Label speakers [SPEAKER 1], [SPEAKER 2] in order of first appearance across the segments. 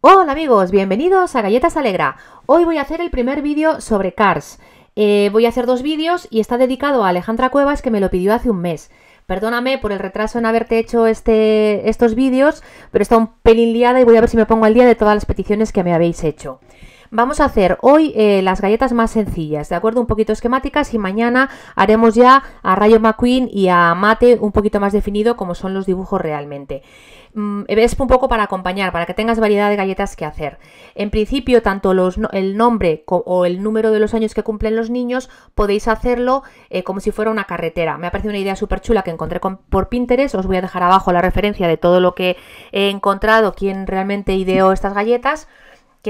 [SPEAKER 1] Hola amigos, bienvenidos a Galletas Alegra. Hoy voy a hacer el primer vídeo sobre Cars. Eh, voy a hacer dos vídeos y está dedicado a Alejandra Cuevas que me lo pidió hace un mes. Perdóname por el retraso en haberte hecho este, estos vídeos, pero está un pelín liada y voy a ver si me pongo al día de todas las peticiones que me habéis hecho. Vamos a hacer hoy eh, las galletas más sencillas, ¿de acuerdo? Un poquito esquemáticas y mañana haremos ya a Rayo McQueen y a Mate un poquito más definido como son los dibujos realmente. Mm, es un poco para acompañar, para que tengas variedad de galletas que hacer. En principio, tanto el nombre o el número de los años que cumplen los niños podéis hacerlo eh, como si fuera una carretera. Me ha parecido una idea súper chula que encontré por Pinterest. Os voy a dejar abajo la referencia de todo lo que he encontrado, quién realmente ideó estas galletas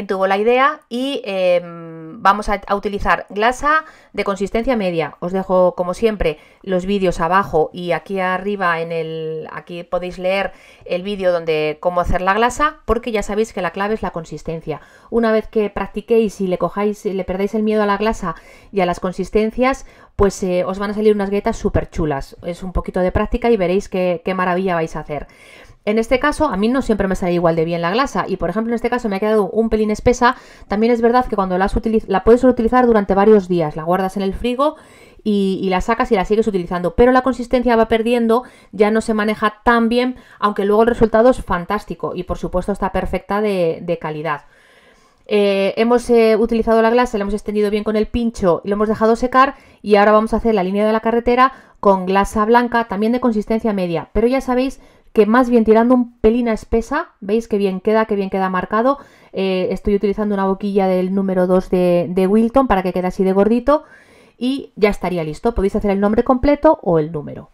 [SPEAKER 1] tuvo la idea y em, vamos a, utilizar glasa de consistencia media. Os dejo como siempre los vídeos abajo y aquí arriba en el aquí podéis leer el vídeo donde cómo hacer la glasa porque ya sabéis que la clave es la consistencia. Una vez que practiquéis y le cojáis y le perdáis el miedo a la glasa y a las consistencias, pues eh, os van a salir unas guetas súper chulas. Es un poquito de práctica y veréis qué, qué maravilla vais a hacer. En este caso, a mí no siempre me sale igual de bien la glasa y, por ejemplo, en este caso me ha quedado un pelín espesa. También es verdad que cuando la, la puedes utilizar durante varios días, la guardas en el frigo y, la sacas y la sigues utilizando. Pero la consistencia va perdiendo, ya no se maneja tan bien, aunque luego el resultado es fantástico y por supuesto está perfecta de, calidad. Eh, hemos eh, utilizado la glasa, la hemos extendido bien con el pincho y lo hemos dejado secar y ahora vamos a hacer la línea de la carretera con glasa blanca, también de consistencia media. Pero ya sabéis que más bien tirando un pelina espesa, veis que bien queda, que bien queda marcado. Eh, estoy utilizando una boquilla del número 2 de, de Wilton para que quede así de gordito y ya estaría listo. Podéis hacer el nombre completo o el número.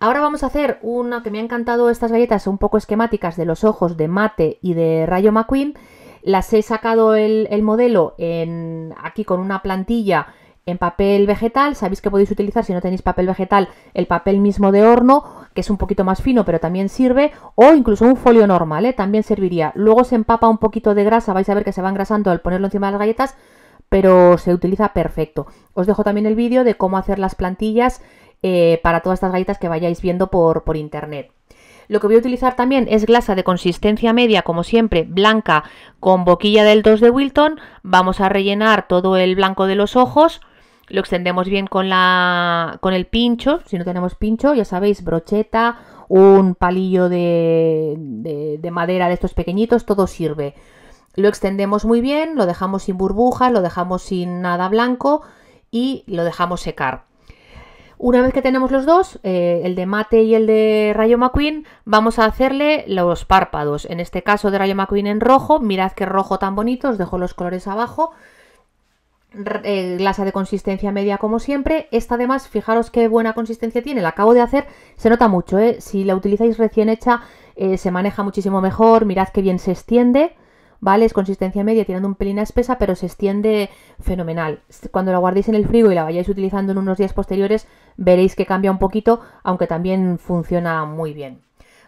[SPEAKER 1] Ahora vamos a hacer una que me ha encantado estas galletas un poco esquemáticas de los ojos de mate y de rayo McQueen. Las he sacado el, el modelo en, aquí con una plantilla en papel vegetal. Sabéis que podéis utilizar, si no tenéis papel vegetal, el papel mismo de horno, que es un poquito más fino, pero también sirve, o incluso un folio normal, ¿eh? también serviría. Luego se empapa un poquito de grasa, vais a ver que se va engrasando al ponerlo encima de las galletas, pero se utiliza perfecto. Os dejo también el vídeo de cómo hacer las plantillas eh, para todas estas galletas que vayáis viendo por, por internet. Lo que voy a utilizar también es glasa de consistencia media, como siempre, blanca, con boquilla del 2 de Wilton. Vamos a rellenar todo el blanco de los ojos lo extendemos bien con, la, con el pincho, si no tenemos pincho, ya sabéis, brocheta, un palillo de, de, madera de estos pequeñitos, todo sirve. Lo extendemos muy bien, lo dejamos sin burbujas, lo dejamos sin nada blanco y lo dejamos secar. Una vez que tenemos los dos, eh, el de mate y el de rayo McQueen, vamos a hacerle los párpados. En este caso de rayo McQueen en rojo, mirad qué rojo tan bonito, os dejo los colores abajo. Eh, glasa de consistencia media como siempre. Esta además, fijaros qué buena consistencia tiene, la acabo de hacer, se nota mucho, ¿eh? si la utilizáis recién hecha eh, se maneja muchísimo mejor, mirad qué bien se extiende, ¿vale? Es consistencia media tirando un pelín a espesa, pero se extiende fenomenal. Cuando la guardéis en el frigo y la vayáis utilizando en unos días posteriores, veréis que cambia un poquito, aunque también funciona muy bien.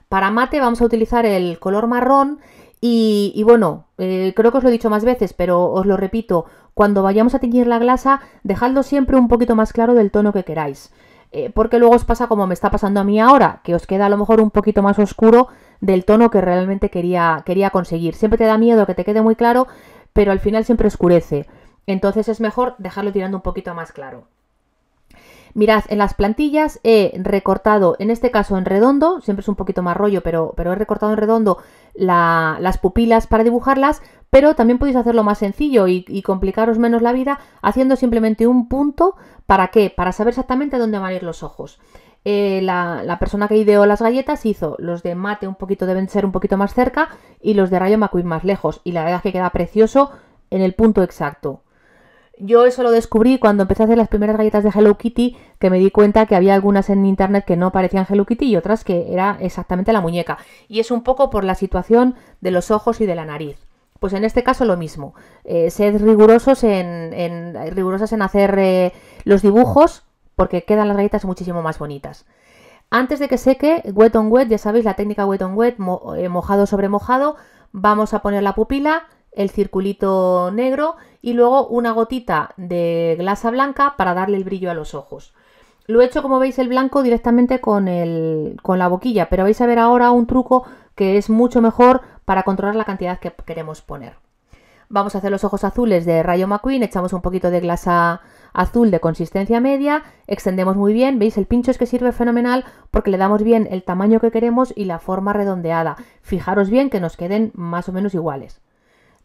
[SPEAKER 1] Para mate vamos a utilizar el color marrón y, bueno, eh, creo que os lo he dicho más veces, pero os lo repito, cuando vayamos a teñir la glasa, dejadlo siempre un poquito más claro del tono que queráis. Eh, porque luego os pasa como me está pasando a mí ahora, que os queda a lo mejor un poquito más oscuro del tono que realmente quería, quería conseguir. Siempre te da miedo que te quede muy claro, pero al final siempre oscurece. Entonces es mejor dejarlo tirando un poquito más claro. Mirad, en las plantillas he recortado, en este caso en redondo, siempre es un poquito más rollo, pero, pero he recortado en redondo las pupilas para dibujarlas, pero también podéis hacerlo más sencillo y, complicaros menos la vida haciendo simplemente un punto. ¿Para qué? Para saber exactamente dónde van a ir los ojos. Eh, la, persona que ideó las galletas hizo los de mate un poquito deben ser un poquito más cerca y los de rayo McQueen más lejos. Y la verdad es que queda precioso en el punto exacto yo eso lo descubrí cuando empecé a hacer las primeras galletas de Hello Kitty, que me di cuenta que había algunas en internet que no parecían Hello Kitty y otras que era exactamente la muñeca. Y es un poco por la situación de los ojos y de la nariz. Pues en este caso lo mismo. Eh, sed rigurosos en, rigurosas en hacer eh, los dibujos porque quedan las galletas muchísimo más bonitas. Antes de que seque, wet on wet, ya sabéis la técnica wet on wet, eh, mojado sobre mojado, vamos a poner la pupila, el circulito negro y luego una gotita de glasa blanca para darle el brillo a los ojos. Lo he hecho, como veis, el blanco directamente con, el, con la boquilla, pero vais a ver ahora un truco que es mucho mejor para controlar la cantidad que queremos poner. Vamos a hacer los ojos azules de Rayo McQueen, echamos un poquito de glasa azul de consistencia media, extendemos muy bien, veis el pincho es que sirve fenomenal porque le damos bien el tamaño que queremos y la forma redondeada. Fijaros bien que nos queden más o menos iguales.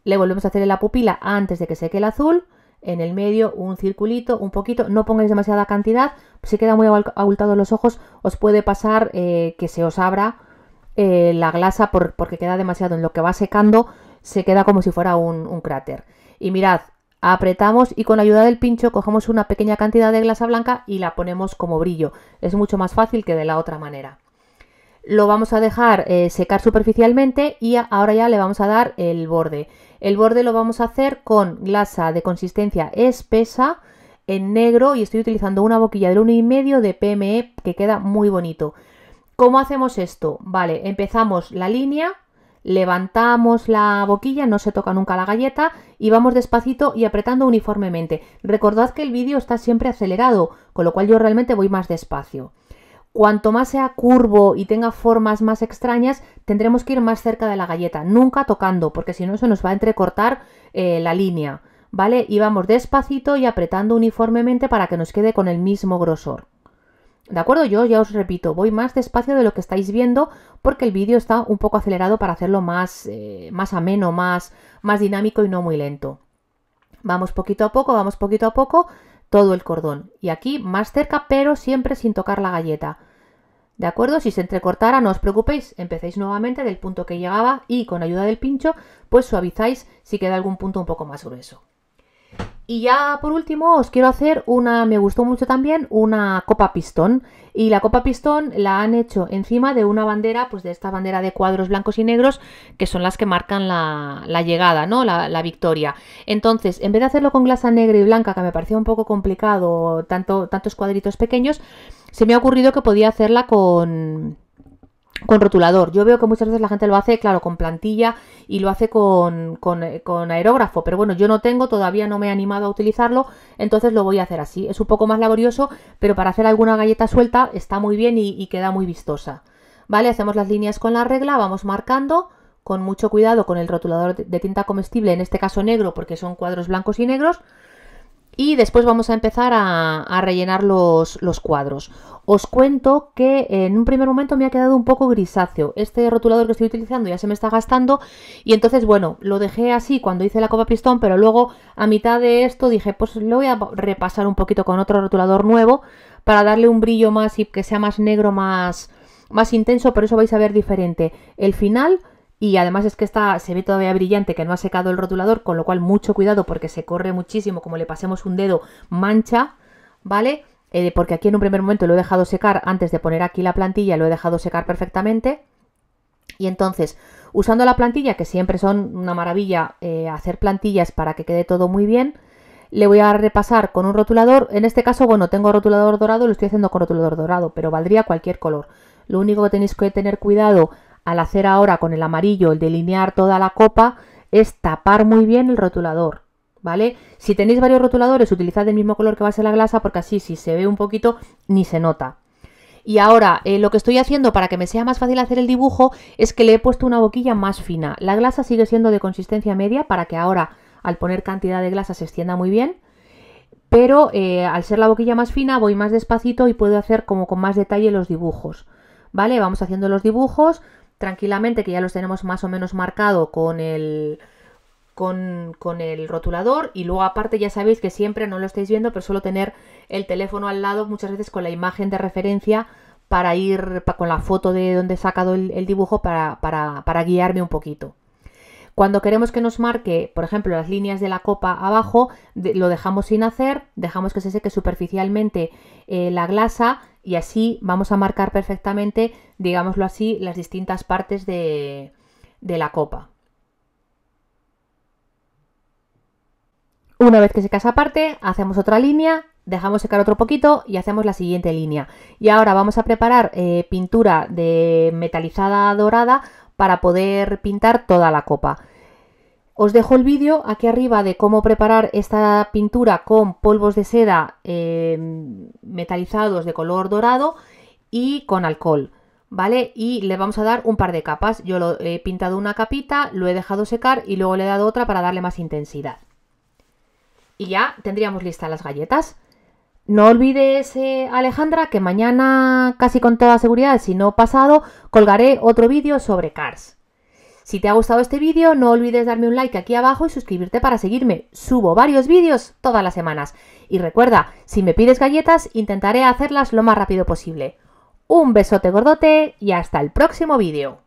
[SPEAKER 1] Le volvemos a hacer la pupila antes de que seque el azul. En el medio un circulito, un poquito. No pongáis demasiada cantidad. Si queda muy abultado los ojos, os puede pasar eh, que se os abra eh, la glasa por, porque queda demasiado. En lo que va secando, se queda como si fuera un, cráter. Y mirad, apretamos y con ayuda del pincho cogemos una pequeña cantidad de glasa blanca y la ponemos como brillo. Es mucho más fácil que de la otra manera lo vamos a dejar eh, secar superficialmente y ahora ya le vamos a dar el borde. El borde lo vamos a hacer con glasa de consistencia espesa en negro y estoy utilizando una boquilla del 1,5 de PME que queda muy bonito. ¿Cómo hacemos esto? Vale, empezamos la línea, levantamos la boquilla, no se toca nunca la galleta y vamos despacito y apretando uniformemente. Recordad que el vídeo está siempre acelerado, con lo cual yo realmente voy más despacio. Cuanto más sea curvo y tenga formas más extrañas, tendremos que ir más cerca de la galleta, nunca tocando, porque si no se nos va a entrecortar eh, la línea, ¿vale? Y vamos despacito y apretando uniformemente para que nos quede con el mismo grosor. ¿De acuerdo? Yo ya os repito, voy más despacio de lo que estáis viendo porque el vídeo está un poco acelerado para hacerlo más, eh, más ameno, más, más dinámico y no muy lento. Vamos poquito a poco, vamos poquito a poco todo el cordón. Y aquí más cerca, pero siempre sin tocar la galleta. ¿De acuerdo? Si se entrecortara, no os preocupéis, empecéis nuevamente del punto que llegaba y con ayuda del pincho, pues suavizáis si queda algún punto un poco más grueso. Y ya por último os quiero hacer una, me gustó mucho también, una copa pistón. Y la copa pistón la han hecho encima de una bandera, pues de esta bandera de cuadros blancos y negros, que son las que marcan la, llegada, ¿no? La, victoria. Entonces, en vez de hacerlo con glasa negra y blanca, que me parecía un poco complicado, tanto, tantos cuadritos pequeños, se me ha ocurrido que podía hacerla con con rotulador. Yo veo que muchas veces la gente lo hace, claro, con plantilla y lo hace eh, con, aerógrafo, pero bueno, yo no tengo, todavía no me he animado a utilizarlo, entonces lo voy a hacer así. Es un poco más laborioso, pero para hacer alguna galleta suelta está muy bien y, y queda muy vistosa. ¿Vale? Hacemos las líneas con la regla, vamos marcando con mucho cuidado con el rotulador de tinta comestible, en este caso negro porque son cuadros blancos y negros, y después vamos a empezar a, rellenar los, los, cuadros. Os cuento que en un primer momento me ha quedado un poco grisáceo. Este rotulador que estoy utilizando ya se me está gastando y entonces, bueno, lo dejé así cuando hice la copa pistón, pero luego a mitad de esto dije, pues lo voy a repasar un poquito con otro rotulador nuevo para darle un brillo más y que sea más negro, más, más intenso, pero eso vais a ver diferente. El final y además es que esta se ve todavía brillante, que no ha secado el rotulador, con lo cual mucho cuidado porque se corre muchísimo, como le pasemos un dedo, mancha, ¿vale? Eh, porque aquí en un primer momento lo he dejado secar, antes de poner aquí la plantilla lo he dejado secar perfectamente. Y entonces, usando la plantilla, que siempre son una maravilla eh, hacer plantillas para que quede todo muy bien, le voy a repasar con un rotulador. En este caso, bueno, tengo rotulador dorado, lo estoy haciendo con rotulador dorado, pero valdría cualquier color. Lo único que tenéis que tener cuidado al hacer ahora con el amarillo el delinear toda la copa, es tapar muy bien el rotulador, ¿vale? Si tenéis varios rotuladores, utilizad el mismo color que va a ser la glasa porque así si se ve un poquito ni se nota. Y ahora, eh, lo que estoy haciendo para que me sea más fácil hacer el dibujo es que le he puesto una boquilla más fina. La glasa sigue siendo de consistencia media para que ahora, al poner cantidad de glasa, se extienda muy bien. Pero eh, al ser la boquilla más fina, voy más despacito y puedo hacer como con más detalle los dibujos. ¿Vale? Vamos haciendo los dibujos, tranquilamente, que ya los tenemos más o menos marcado con el, con, con, el rotulador y luego aparte ya sabéis que siempre no lo estáis viendo, pero suelo tener el teléfono al lado muchas veces con la imagen de referencia para ir con la foto de donde he sacado el, dibujo para, para guiarme un poquito. Cuando queremos que nos marque, por ejemplo, las líneas de la copa abajo, lo dejamos sin hacer, dejamos que se seque superficialmente eh, la glasa y así vamos a marcar perfectamente, digámoslo así, las distintas partes de, la copa. Una vez que seca esa parte, hacemos otra línea, dejamos secar otro poquito y hacemos la siguiente línea. Y ahora vamos a preparar eh, pintura de metalizada dorada para poder pintar toda la copa. Os dejo el vídeo aquí arriba de cómo preparar esta pintura con polvos de seda eh, metalizados de color dorado y con alcohol, ¿vale? Y le vamos a dar un par de capas. Yo lo he pintado una capita, lo he dejado secar y luego le he dado otra para darle más intensidad. Y ya tendríamos listas las galletas. No olvides, eh, Alejandra, que mañana, casi con toda seguridad, si no pasado, colgaré otro vídeo sobre Cars. Si te ha gustado este vídeo, no olvides darme un like aquí abajo y suscribirte para seguirme. Subo varios vídeos todas las semanas. Y recuerda, si me pides galletas, intentaré hacerlas lo más rápido posible. Un besote gordote y hasta el próximo vídeo.